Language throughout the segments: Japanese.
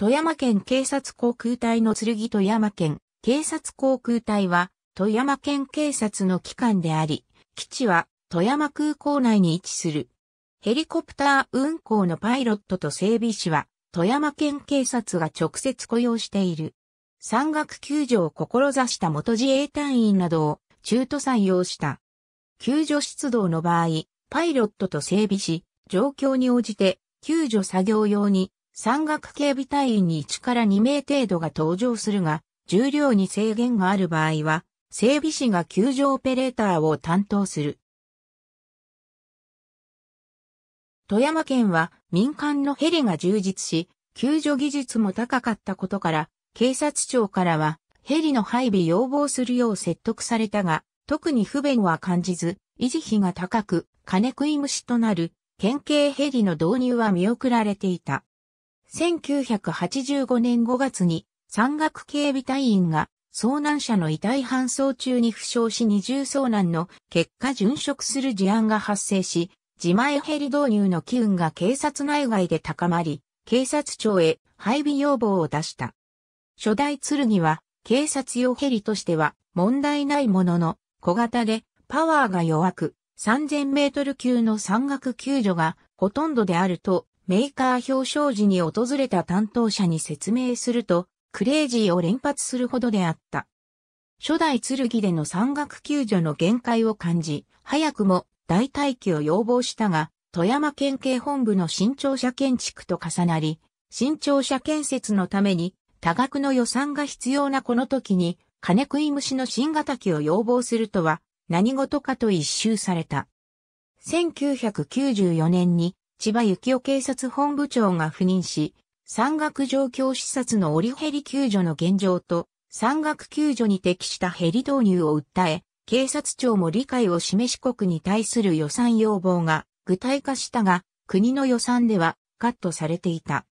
富山県警察航空隊の剣富山県警察航空隊は富山県警察の機関であり、基地は富山空港内に位置する。ヘリコプター運航のパイロットと整備士は富山県警察が直接雇用している。山岳救助を志した元自衛隊員などを中途採用した。救助出動の場合、パイロットと整備士、状況に応じて救助作業用に山岳警備隊員に1から2名程度が登場するが、重量に制限がある場合は、整備士が救助オペレーターを担当する。富山県は民間のヘリが充実し、救助技術も高かったことから、警察庁からはヘリの配備要望するよう説得されたが、特に不便は感じず、維持費が高く、金食い虫となる、県警ヘリの導入は見送られていた。1985年5月に山岳警備隊員が遭難者の遺体搬送中に負傷し二重遭難の結果殉職する事案が発生し、自前ヘリ導入の機運が警察内外で高まり、警察庁へ配備要望を出した。初代剣は警察用ヘリとしては問題ないものの小型でパワーが弱く3000メートル級の山岳救助がほとんどであるとメーカー表彰時に訪れた担当者に説明すると、クレイジーを連発するほどであった。初代剣での山岳救助の限界を感じ、早くも大替機を要望したが、富山県警本部の新庁舎建築と重なり、新庁舎建設のために多額の予算が必要なこの時に、金食い虫の新型機を要望するとは、何事かと一周された。1994年に千葉幸雄警察本部長が赴任し、山岳状況視察の折ヘリ救助の現状と、山岳救助に適したヘリ導入を訴え、警察庁も理解を示し国に対する予算要望が具体化したが、国の予算ではカットされていた。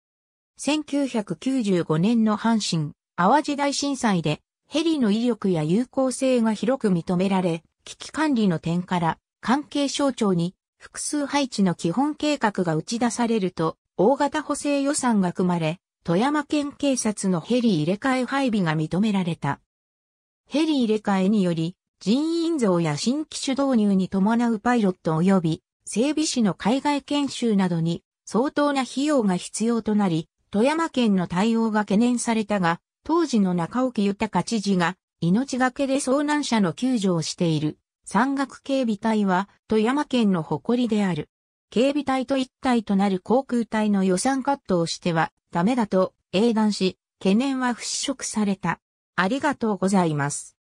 1995年の阪神、淡路大震災で、ヘリの威力や有効性が広く認められ、危機管理の点から関係省庁に複数配置の基本計画が打ち出されると、大型補正予算が組まれ、富山県警察のヘリ入れ替え配備が認められた。ヘリ入れ替えにより、人員増や新機種導入に伴うパイロット及び整備士の海外研修などに相当な費用が必要となり、富山県の対応が懸念されたが、当時の中沖豊知事が命がけで遭難者の救助をしている山岳警備隊は富山県の誇りである。警備隊と一体となる航空隊の予算カットをしてはダメだと英断し、懸念は払拭された。ありがとうございます。